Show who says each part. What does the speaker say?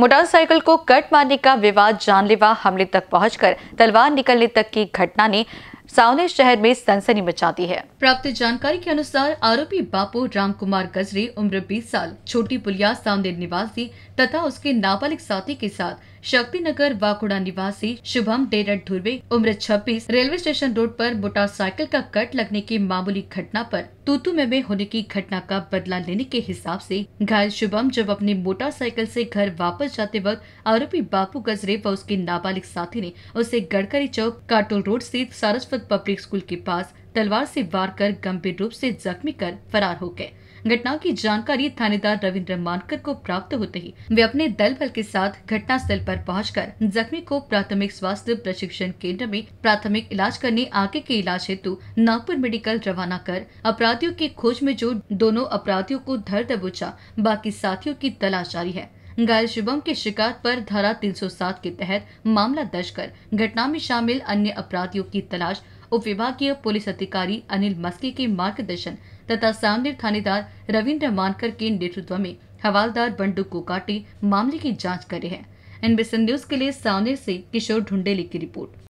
Speaker 1: motorcycle को cut मारने का विवाद जानलेवा हमले तक पहुंचकर तलवार निकलने तक की घटना ने सावने शहर में सनसनी मचा दी है प्राप्त जानकारी के अनुसार आरोपी बापू राम कुमार गजरे उम्र 20 साल छोटी पुलिया सावने निवासी तथा उसके नाबालिग साथी के साथ शक्ति नगर वाकुड़ा निवासी शुभम डेरट धुर्वे उम्र 26 रेलवे स्टेशन रोड पर मोटरसाइकिल का कट लगने की मामूली घटना पर तूतू में, में होने की घटना का बदला लेने के हिसाब से घायल शुभम जब अपनी मोटरसाइकिल से घर वापस जाते वक्त आरोपी बापू गजरे व उसके नाबालिग साथी ने उसे गड़करी चौक काटोल रोड स्थित सारस्वत पब्लिक स्कूल के पास तलवार से वार कर गंभीर रूप से जख्मी कर फरार हो गए घटना की जानकारी थानेदार रविन्द्र मानकर को प्राप्त होते ही वे अपने दल बल के साथ घटना स्थल आरोप पहुँच जख्मी को प्राथमिक स्वास्थ्य प्रशिक्षण केंद्र में प्राथमिक इलाज करने आगे के इलाज हेतु नागपुर मेडिकल रवाना कर अपराधियों की खोज में जो दोनों अपराधियों को धर दबोचा बाकी साथियों की तलाश जारी है घायल शुभम के शिकायत पर धारा 307 के तहत मामला दर्ज कर घटना में शामिल अन्य अपराधियों की तलाश उप विभागीय पुलिस अधिकारी अनिल मस्के के मार्गदर्शन तथा सामनेर थानेदार रविन्द्र मानकर के नेतृत्व में हवालदार बंडू काटे मामले की जांच कर रहे हैं एनबीसी न्यूज के लिए सामने से किशोर ढुंडेली की रिपोर्ट